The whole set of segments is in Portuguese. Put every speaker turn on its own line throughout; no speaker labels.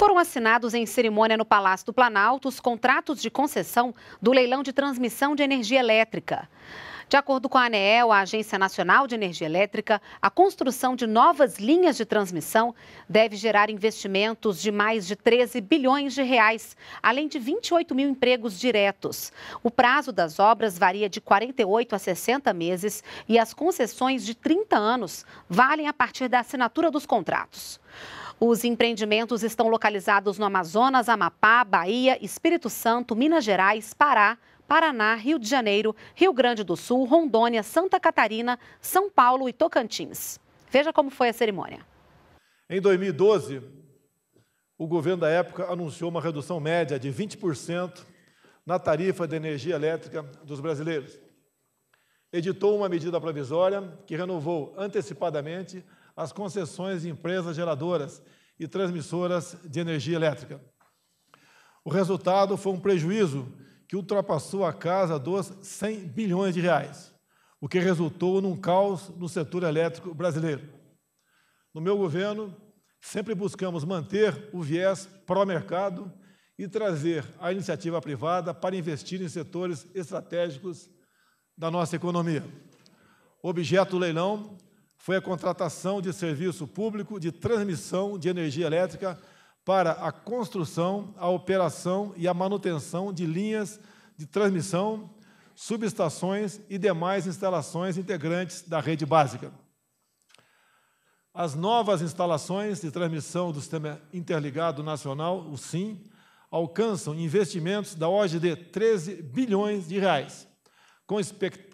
Foram assinados em cerimônia no Palácio do Planalto os contratos de concessão do leilão de transmissão de energia elétrica. De acordo com a ANEEL, a Agência Nacional de Energia Elétrica, a construção de novas linhas de transmissão deve gerar investimentos de mais de 13 bilhões de reais, além de 28 mil empregos diretos. O prazo das obras varia de 48 a 60 meses e as concessões de 30 anos valem a partir da assinatura dos contratos. Os empreendimentos estão localizados no Amazonas, Amapá, Bahia, Espírito Santo, Minas Gerais, Pará, Paraná, Rio de Janeiro, Rio Grande do Sul, Rondônia, Santa Catarina, São Paulo e Tocantins. Veja como foi a cerimônia.
Em 2012, o governo da época anunciou uma redução média de 20% na tarifa de energia elétrica dos brasileiros. Editou uma medida provisória que renovou antecipadamente as concessões de empresas geradoras e transmissoras de energia elétrica. O resultado foi um prejuízo que ultrapassou a casa dos 100 bilhões de reais, o que resultou num caos no setor elétrico brasileiro. No meu governo, sempre buscamos manter o viés pró-mercado e trazer a iniciativa privada para investir em setores estratégicos da nossa economia. O objeto do leilão foi a contratação de serviço público de transmissão de energia elétrica para a construção, a operação e a manutenção de linhas de transmissão, subestações e demais instalações integrantes da rede básica. As novas instalações de transmissão do Sistema Interligado Nacional, o SIM, alcançam investimentos da ordem de 13 bilhões de reais, com,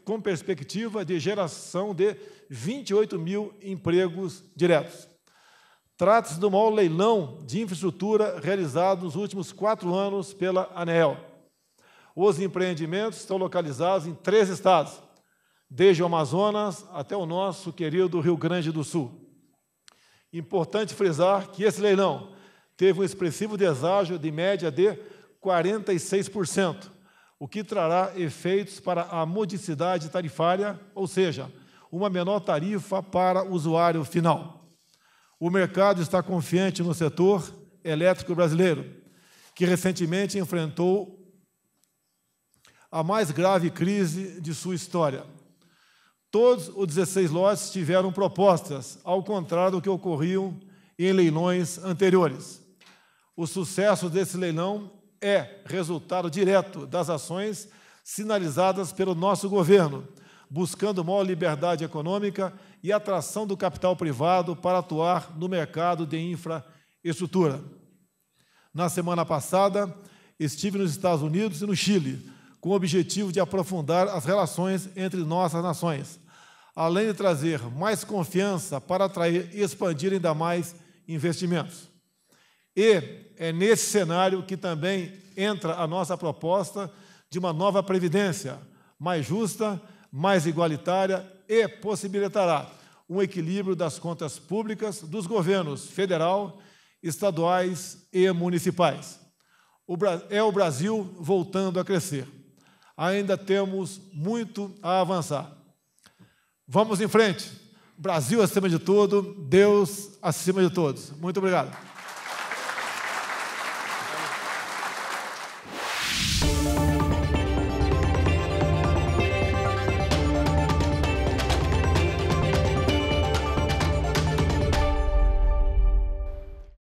com perspectiva de geração de 28 mil empregos diretos. Trata-se do maior leilão de infraestrutura realizado nos últimos quatro anos pela ANEEL. Os empreendimentos estão localizados em três estados, desde o Amazonas até o nosso querido Rio Grande do Sul. Importante frisar que esse leilão teve um expressivo deságio de média de 46%, o que trará efeitos para a modicidade tarifária, ou seja, uma menor tarifa para o usuário final. O mercado está confiante no setor elétrico brasileiro, que recentemente enfrentou a mais grave crise de sua história. Todos os 16 lotes tiveram propostas, ao contrário do que ocorriam em leilões anteriores. O sucesso desse leilão é resultado direto das ações sinalizadas pelo nosso governo buscando maior liberdade econômica e atração do capital privado para atuar no mercado de infraestrutura. Na semana passada, estive nos Estados Unidos e no Chile, com o objetivo de aprofundar as relações entre nossas nações, além de trazer mais confiança para atrair e expandir ainda mais investimentos. E é nesse cenário que também entra a nossa proposta de uma nova previdência mais justa mais igualitária e possibilitará um equilíbrio das contas públicas dos governos federal, estaduais e municipais. é o Brasil voltando a crescer. Ainda temos muito a avançar. Vamos em frente. Brasil acima de tudo, Deus acima de todos. Muito obrigado.